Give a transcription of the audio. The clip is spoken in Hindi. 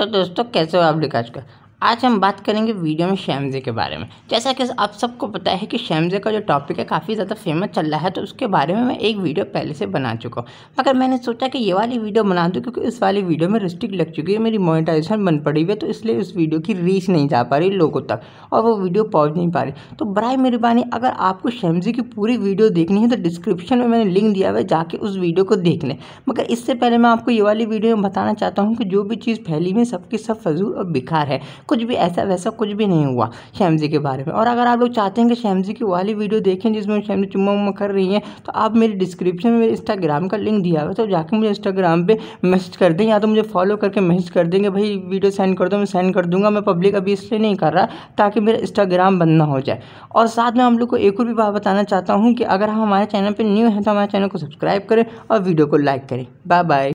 तो दोस्तों कैसे हो आप लिखा चुका आज हम बात करेंगे वीडियो में शैमजे के बारे में जैसा कि आप सबको पता है कि शैमजे का जो टॉपिक है काफ़ी ज़्यादा फेमस चल रहा है तो उसके बारे में मैं एक वीडियो पहले से बना चुका हूँ मगर मैंने सोचा कि ये वाली वीडियो बना दूँ क्योंकि इस वाली वीडियो में रिस्टिक लग चुकी है मेरी मोनिटाइजेशन बन पड़ी हुई है तो इसलिए उस वीडियो की रीच नहीं जा पा रही लोगों तक और वो वीडियो पहुँच नहीं पा रही तो बरए मेहरबानी अगर आपको शैमजे की पूरी वीडियो देखनी है तो डिस्क्रिप्शन में मैंने लिंक दिया हुआ है जाके उस वीडियो को देख लें मगर इससे पहले मैं आपको ये वाली वीडियो में बताना चाहता हूँ कि जो भी चीज़ फैली हुई सबकी सब फजूल और बेकार है कुछ भी ऐसा वैसा कुछ भी नहीं हुआ श्याम जी के बारे में और अगर आप लोग चाहते हैं कि जी की वाली वीडियो देखें जिसमें जी चुम्मा उम्मा कर रही हैं तो आप मेरे डिस्क्रिप्शन में मेरे इंस्टाग्राम का लिंक दिया हुआ तो जाकर मुझे इंस्टाग्राम पर मैसेज कर दें या तो मुझे फॉलो करके मैसेज कर देंगे भाई वीडियो सेंड कर दो मैं सेंड कर दूंगा मैं पब्लिक अभी इसलिए नहीं कर रहा ताकि मेरा इंस्टाग्राम बंद ना हो जाए और साथ में हम लोग को एक और भी बात बताना चाहता हूँ कि अगर हम हमारे चैनल पर न्यू हैं तो हमारे चैनल को सब्सक्राइब करें और वीडियो को लाइक करें बाय बाय